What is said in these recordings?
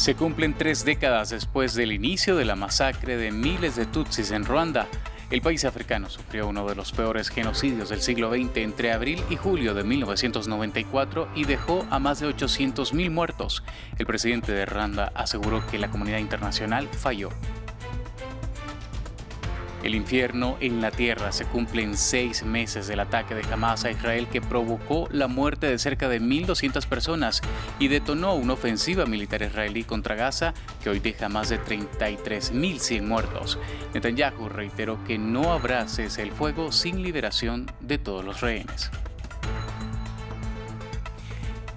Se cumplen tres décadas después del inicio de la masacre de miles de Tutsis en Ruanda. El país africano sufrió uno de los peores genocidios del siglo XX entre abril y julio de 1994 y dejó a más de 800.000 muertos. El presidente de Ruanda aseguró que la comunidad internacional falló. El infierno en la tierra se cumple en seis meses del ataque de Hamas a Israel que provocó la muerte de cerca de 1.200 personas y detonó una ofensiva militar israelí contra Gaza que hoy deja más de 33.100 muertos. Netanyahu reiteró que no habrá cese el fuego sin liberación de todos los rehenes.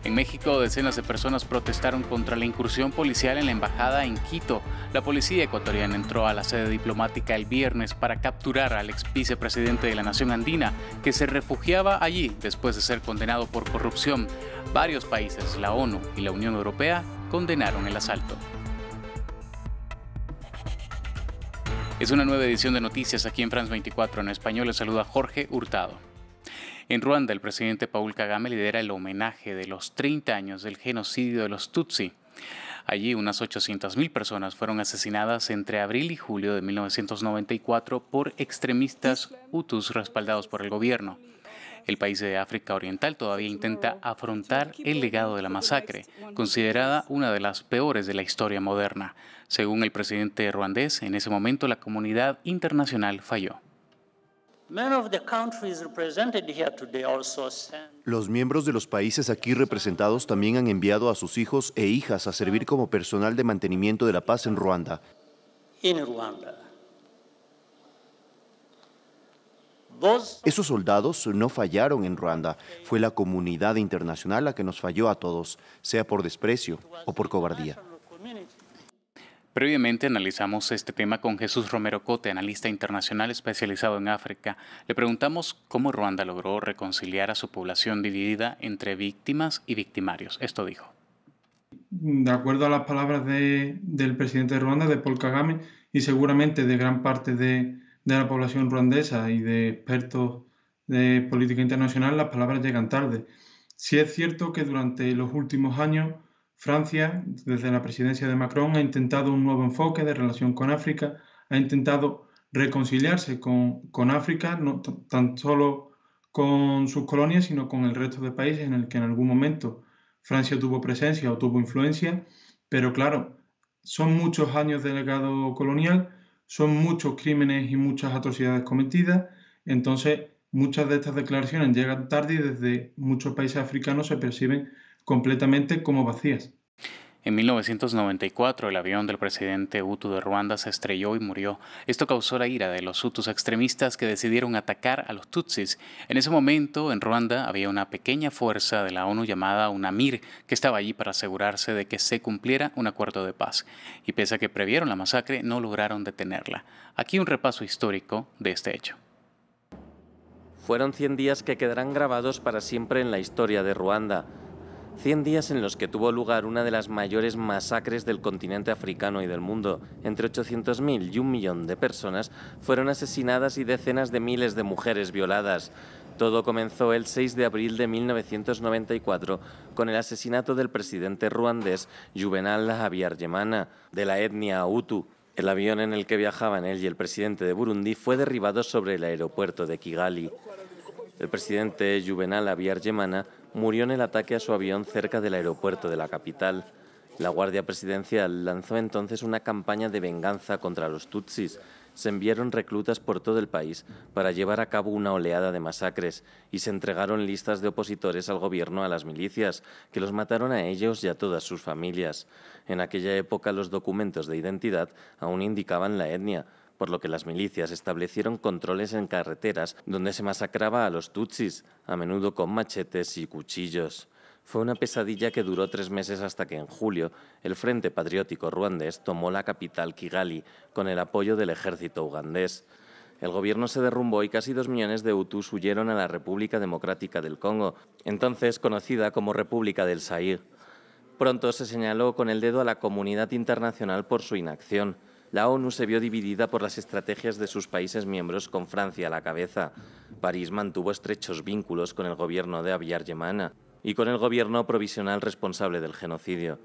En México, decenas de personas protestaron contra la incursión policial en la embajada en Quito. La policía ecuatoriana entró a la sede diplomática el viernes para capturar al ex vicepresidente de la nación andina, que se refugiaba allí después de ser condenado por corrupción. Varios países, la ONU y la Unión Europea, condenaron el asalto. Es una nueva edición de noticias aquí en France 24 en español. Les saluda Jorge Hurtado. En Ruanda, el presidente Paul Kagame lidera el homenaje de los 30 años del genocidio de los Tutsi. Allí unas 800.000 personas fueron asesinadas entre abril y julio de 1994 por extremistas hutus respaldados por el gobierno. El país de África Oriental todavía intenta afrontar el legado de la masacre, considerada una de las peores de la historia moderna. Según el presidente ruandés, en ese momento la comunidad internacional falló. Los miembros de los países aquí representados también han enviado a sus hijos e hijas a servir como personal de mantenimiento de la paz en Ruanda. Esos soldados no fallaron en Ruanda. Fue la comunidad internacional la que nos falló a todos, sea por desprecio o por cobardía. Previamente analizamos este tema con Jesús Romero Cote, analista internacional especializado en África. Le preguntamos cómo Ruanda logró reconciliar a su población dividida entre víctimas y victimarios. Esto dijo. De acuerdo a las palabras del presidente de Ruanda, de Paul Kagame, y seguramente de gran parte de, de la población ruandesa y de expertos de política internacional, las palabras llegan tarde. si es cierto que durante los últimos años Francia, desde la presidencia de Macron, ha intentado un nuevo enfoque de relación con África, ha intentado reconciliarse con, África, no tan solo con sus colonias, sino con el resto de países en el que en algún momento Francia tuvo presencia o tuvo influencia, pero claro, son muchos años de legado colonial, son muchos crímenes y muchas atrocidades cometidas, entonces muchas de estas declaraciones llegan tarde y desde muchos países africanos se perciben completamente como vacías. En 1994, el avión del presidente Hutu de Ruanda se estrelló y murió. Esto causó la ira de los Hutus extremistas que decidieron atacar a los Tutsis. En ese momento, en Ruanda había una pequeña fuerza de la ONU llamada UNAMIR que estaba allí para asegurarse de que se cumpliera un acuerdo de paz. Y pese a que previeron la masacre, no lograron detenerla. Aquí un repaso histórico de este hecho. Fueron 100 días que quedarán grabados para siempre en la historia de Ruanda. 100 días en los que tuvo lugar una de las mayores masacres del continente africano y del mundo. Entre 800.000 y un millón de personas fueron asesinadas y decenas de miles de mujeres violadas. Todo comenzó el 6 de abril de 1994 con el asesinato del presidente ruandés Juvenal yemana de la etnia Hutu. El avión en el que viajaban él y el presidente de Burundi fue derribado sobre el aeropuerto de Kigali. El presidente Juvenal Aviar Yemana murió en el ataque a su avión cerca del aeropuerto de la capital. La Guardia Presidencial lanzó entonces una campaña de venganza contra los Tutsis. Se enviaron reclutas por todo el país para llevar a cabo una oleada de masacres y se entregaron listas de opositores al gobierno a las milicias, que los mataron a ellos y a todas sus familias. En aquella época los documentos de identidad aún indicaban la etnia, por lo que las milicias establecieron controles en carreteras donde se masacraba a los tutsis, a menudo con machetes y cuchillos. Fue una pesadilla que duró tres meses hasta que en julio el Frente Patriótico Ruandés tomó la capital Kigali con el apoyo del ejército ugandés. El gobierno se derrumbó y casi dos millones de hutus huyeron a la República Democrática del Congo, entonces conocida como República del Zaire. Pronto se señaló con el dedo a la comunidad internacional por su inacción la ONU se vio dividida por las estrategias de sus países miembros con Francia a la cabeza. París mantuvo estrechos vínculos con el gobierno de aviar Yemana y con el gobierno provisional responsable del genocidio.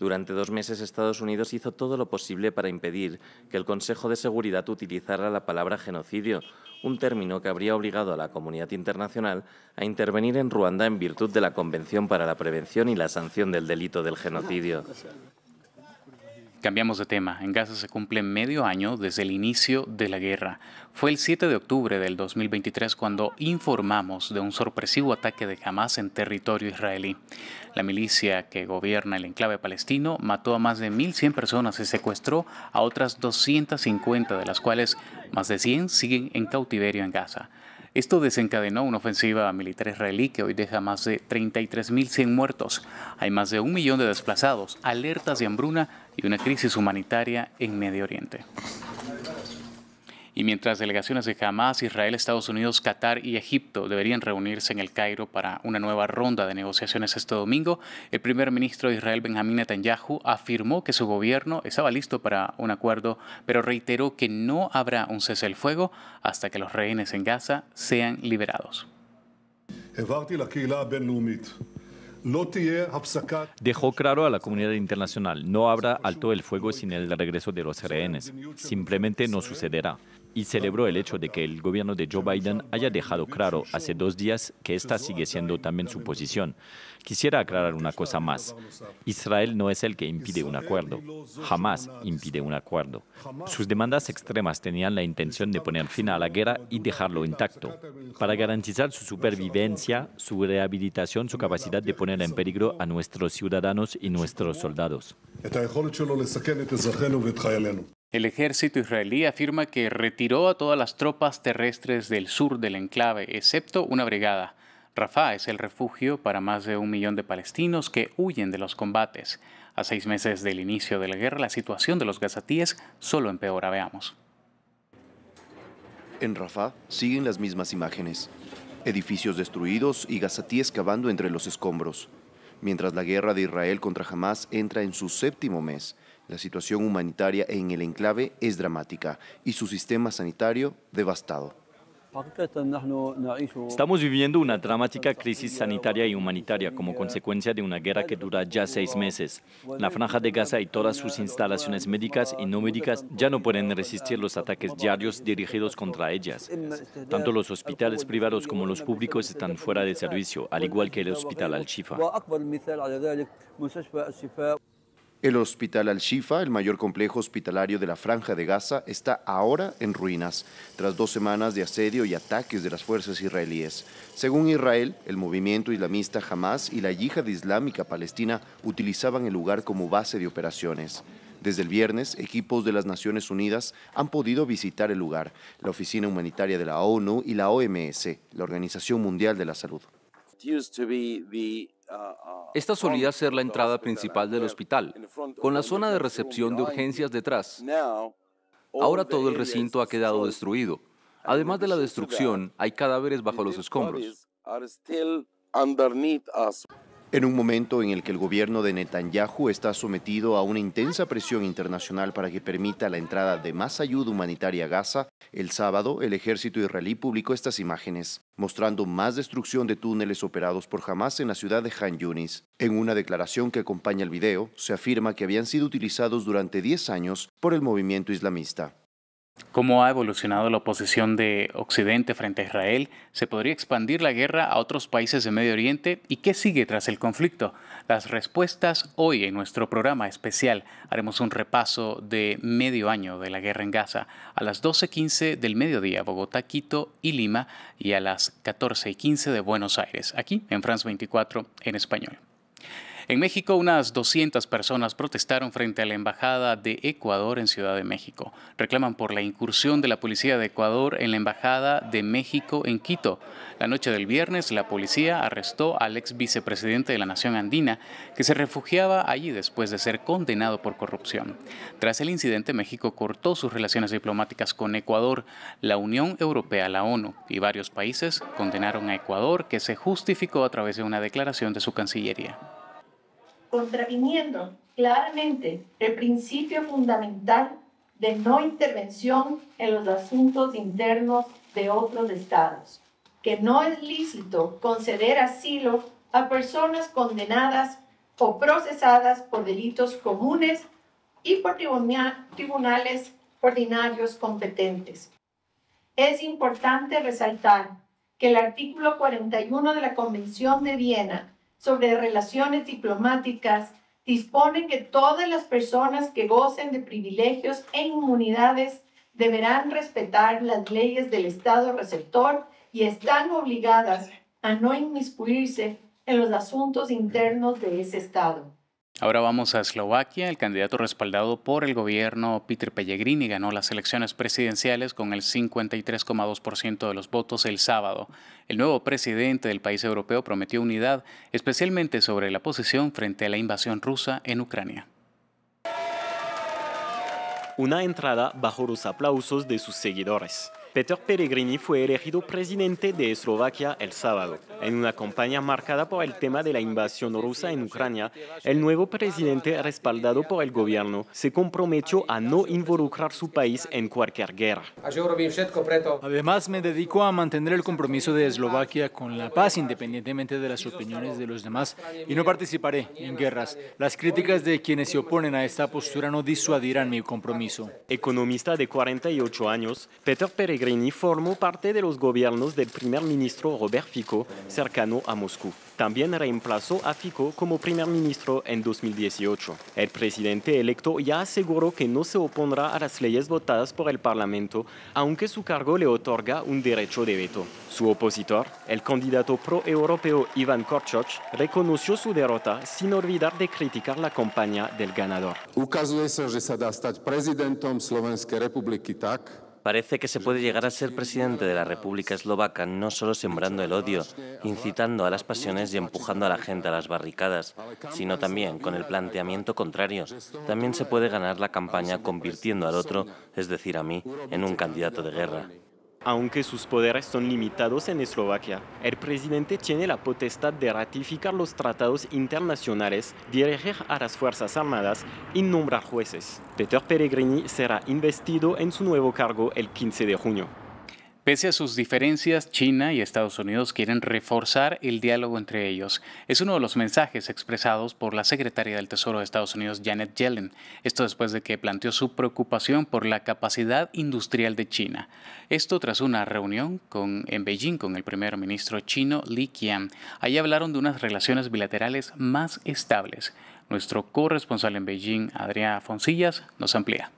Durante dos meses Estados Unidos hizo todo lo posible para impedir que el Consejo de Seguridad utilizara la palabra genocidio, un término que habría obligado a la comunidad internacional a intervenir en Ruanda en virtud de la Convención para la Prevención y la Sanción del Delito del Genocidio. Cambiamos de tema. En Gaza se cumple medio año desde el inicio de la guerra. Fue el 7 de octubre del 2023 cuando informamos de un sorpresivo ataque de Hamas en territorio israelí. La milicia que gobierna el enclave palestino mató a más de 1.100 personas y secuestró a otras 250, de las cuales más de 100 siguen en cautiverio en Gaza. Esto desencadenó una ofensiva militar israelí que hoy deja más de 33.100 muertos. Hay más de un millón de desplazados, alertas de hambruna y una crisis humanitaria en Medio Oriente. Y mientras delegaciones de Hamas, Israel, Estados Unidos, Qatar y Egipto deberían reunirse en el Cairo para una nueva ronda de negociaciones este domingo, el primer ministro de Israel, Benjamín Netanyahu, afirmó que su gobierno estaba listo para un acuerdo, pero reiteró que no habrá un cese del fuego hasta que los rehenes en Gaza sean liberados. Dejó claro a la comunidad internacional, no habrá alto el fuego sin el regreso de los rehenes. Simplemente no sucederá y celebró el hecho de que el gobierno de Joe Biden haya dejado claro hace dos días que esta sigue siendo también su posición. Quisiera aclarar una cosa más. Israel no es el que impide un acuerdo. Jamás impide un acuerdo. Sus demandas extremas tenían la intención de poner fin a la guerra y dejarlo intacto, para garantizar su supervivencia, su rehabilitación, su capacidad de poner en peligro a nuestros ciudadanos y nuestros soldados. El ejército israelí afirma que retiró a todas las tropas terrestres del sur del enclave, excepto una brigada. Rafah es el refugio para más de un millón de palestinos que huyen de los combates. A seis meses del inicio de la guerra, la situación de los gazatíes solo empeora. Veamos. En Rafah siguen las mismas imágenes. Edificios destruidos y gazatíes cavando entre los escombros. Mientras la guerra de Israel contra Hamas entra en su séptimo mes, la situación humanitaria en el enclave es dramática y su sistema sanitario devastado. Estamos viviendo una dramática crisis sanitaria y humanitaria como consecuencia de una guerra que dura ya seis meses. La franja de Gaza y todas sus instalaciones médicas y no médicas ya no pueden resistir los ataques diarios dirigidos contra ellas. Tanto los hospitales privados como los públicos están fuera de servicio, al igual que el hospital Al-Shifa. El hospital Al-Shifa, el mayor complejo hospitalario de la Franja de Gaza, está ahora en ruinas, tras dos semanas de asedio y ataques de las fuerzas israelíes. Según Israel, el movimiento islamista Hamas y la yihad islámica palestina utilizaban el lugar como base de operaciones. Desde el viernes, equipos de las Naciones Unidas han podido visitar el lugar, la Oficina Humanitaria de la ONU y la OMS, la Organización Mundial de la Salud. Esta solía ser la entrada principal del hospital, con la zona de recepción de urgencias detrás. Ahora todo el recinto ha quedado destruido. Además de la destrucción, hay cadáveres bajo los escombros. En un momento en el que el gobierno de Netanyahu está sometido a una intensa presión internacional para que permita la entrada de más ayuda humanitaria a Gaza, el sábado el ejército israelí publicó estas imágenes, mostrando más destrucción de túneles operados por Hamas en la ciudad de Han Yunis. En una declaración que acompaña el video, se afirma que habían sido utilizados durante 10 años por el movimiento islamista cómo ha evolucionado la oposición de Occidente frente a Israel, se podría expandir la guerra a otros países de Medio Oriente y qué sigue tras el conflicto. Las respuestas hoy en nuestro programa especial haremos un repaso de medio año de la guerra en Gaza a las 12.15 del mediodía, Bogotá, Quito y Lima y a las 14.15 de Buenos Aires, aquí en France 24 en español. En México, unas 200 personas protestaron frente a la Embajada de Ecuador en Ciudad de México. Reclaman por la incursión de la policía de Ecuador en la Embajada de México en Quito. La noche del viernes, la policía arrestó al ex vicepresidente de la Nación Andina, que se refugiaba allí después de ser condenado por corrupción. Tras el incidente, México cortó sus relaciones diplomáticas con Ecuador. La Unión Europea, la ONU y varios países condenaron a Ecuador, que se justificó a través de una declaración de su Cancillería contraviniendo claramente el principio fundamental de no intervención en los asuntos internos de otros estados, que no es lícito conceder asilo a personas condenadas o procesadas por delitos comunes y por tribunales ordinarios competentes. Es importante resaltar que el artículo 41 de la Convención de Viena sobre relaciones diplomáticas dispone que todas las personas que gocen de privilegios e inmunidades deberán respetar las leyes del Estado receptor y están obligadas a no inmiscuirse en los asuntos internos de ese Estado. Ahora vamos a Eslovaquia. El candidato respaldado por el gobierno Peter Pellegrini ganó las elecciones presidenciales con el 53,2% de los votos el sábado. El nuevo presidente del país europeo prometió unidad, especialmente sobre la posición frente a la invasión rusa en Ucrania. Una entrada bajo los aplausos de sus seguidores. Peter Peregrini fue elegido presidente de Eslovaquia el sábado. En una campaña marcada por el tema de la invasión rusa en Ucrania, el nuevo presidente, respaldado por el gobierno, se comprometió a no involucrar su país en cualquier guerra. Además, me dedico a mantener el compromiso de Eslovaquia con la paz, independientemente de las opiniones de los demás, y no participaré en guerras. Las críticas de quienes se oponen a esta postura no disuadirán mi compromiso. Economista de 48 años, Peter Peregrini Pellegrini formó parte de los gobiernos del primer ministro Robert Fico, cercano a Moscú. También reemplazó a Fico como primer ministro en 2018. El presidente electo ya aseguró que no se opondrá a las leyes votadas por el Parlamento, aunque su cargo le otorga un derecho de veto. Su opositor, el candidato pro-europeo Iván reconoció su derrota sin olvidar de criticar la campaña del ganador. se, Parece que se puede llegar a ser presidente de la República Eslovaca no solo sembrando el odio, incitando a las pasiones y empujando a la gente a las barricadas, sino también con el planteamiento contrario. También se puede ganar la campaña convirtiendo al otro, es decir, a mí, en un candidato de guerra. Aunque sus poderes son limitados en Eslovaquia, el presidente tiene la potestad de ratificar los tratados internacionales, dirigir a las Fuerzas Armadas y nombrar jueces. Peter Peregrini será investido en su nuevo cargo el 15 de junio. Pese a sus diferencias, China y Estados Unidos quieren reforzar el diálogo entre ellos. Es uno de los mensajes expresados por la secretaria del Tesoro de Estados Unidos, Janet Yellen. Esto después de que planteó su preocupación por la capacidad industrial de China. Esto tras una reunión en Beijing con el primer ministro chino Li Qian. ahí hablaron de unas relaciones bilaterales más estables. Nuestro corresponsal en Beijing, Adrián Foncillas, nos amplía.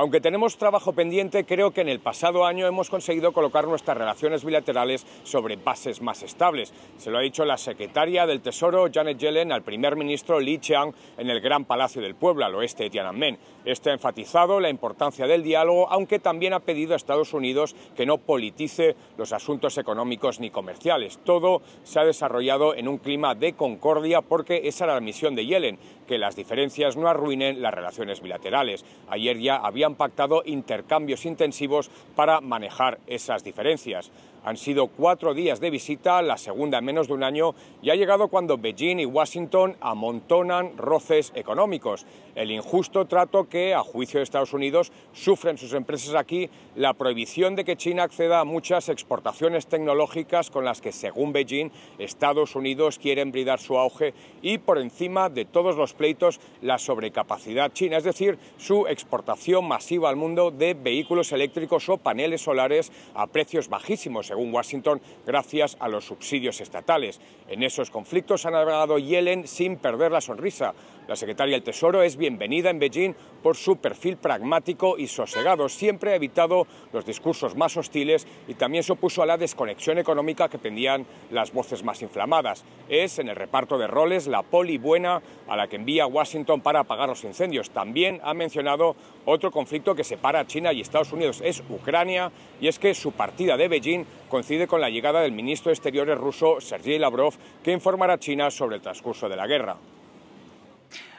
Aunque tenemos trabajo pendiente, creo que en el pasado año hemos conseguido colocar nuestras relaciones bilaterales sobre bases más estables. Se lo ha dicho la secretaria del Tesoro, Janet Yellen, al primer ministro Li Qiang en el Gran Palacio del Pueblo, al oeste de Tiananmen. Este ha enfatizado la importancia del diálogo, aunque también ha pedido a Estados Unidos que no politice los asuntos económicos ni comerciales. Todo se ha desarrollado en un clima de concordia porque esa era la misión de Yellen, que las diferencias no arruinen las relaciones bilaterales. Ayer ya había han pactado intercambios intensivos para manejar esas diferencias. Han sido cuatro días de visita, la segunda en menos de un año, y ha llegado cuando Beijing y Washington amontonan roces económicos. El injusto trato que, a juicio de Estados Unidos, sufren sus empresas aquí, la prohibición de que China acceda a muchas exportaciones tecnológicas con las que, según Beijing, Estados Unidos quiere embridar su auge y, por encima de todos los pleitos, la sobrecapacidad china, es decir, su exportación masiva al mundo de vehículos eléctricos o paneles solares a precios bajísimos según Washington, gracias a los subsidios estatales. En esos conflictos han navegado Yellen sin perder la sonrisa. La secretaria del Tesoro es bienvenida en Beijing por su perfil pragmático y sosegado. Siempre ha evitado los discursos más hostiles y también se opuso a la desconexión económica que tendían las voces más inflamadas. Es, en el reparto de roles, la poli buena a la que envía Washington para apagar los incendios. También ha mencionado otro conflicto que separa a China y Estados Unidos, es Ucrania, y es que su partida de Beijing coincide con la llegada del ministro de Exteriores ruso Sergei Lavrov, que informará a China sobre el transcurso de la guerra.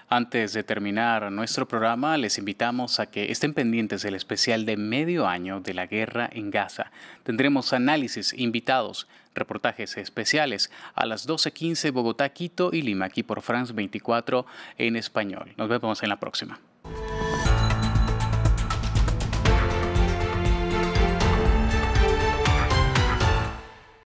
Antes de terminar nuestro programa, les invitamos a que estén pendientes del especial de medio año de la guerra en Gaza. Tendremos análisis, invitados, reportajes especiales a las 12.15 Bogotá, Quito y Lima, aquí por France 24 en español. Nos vemos en la próxima.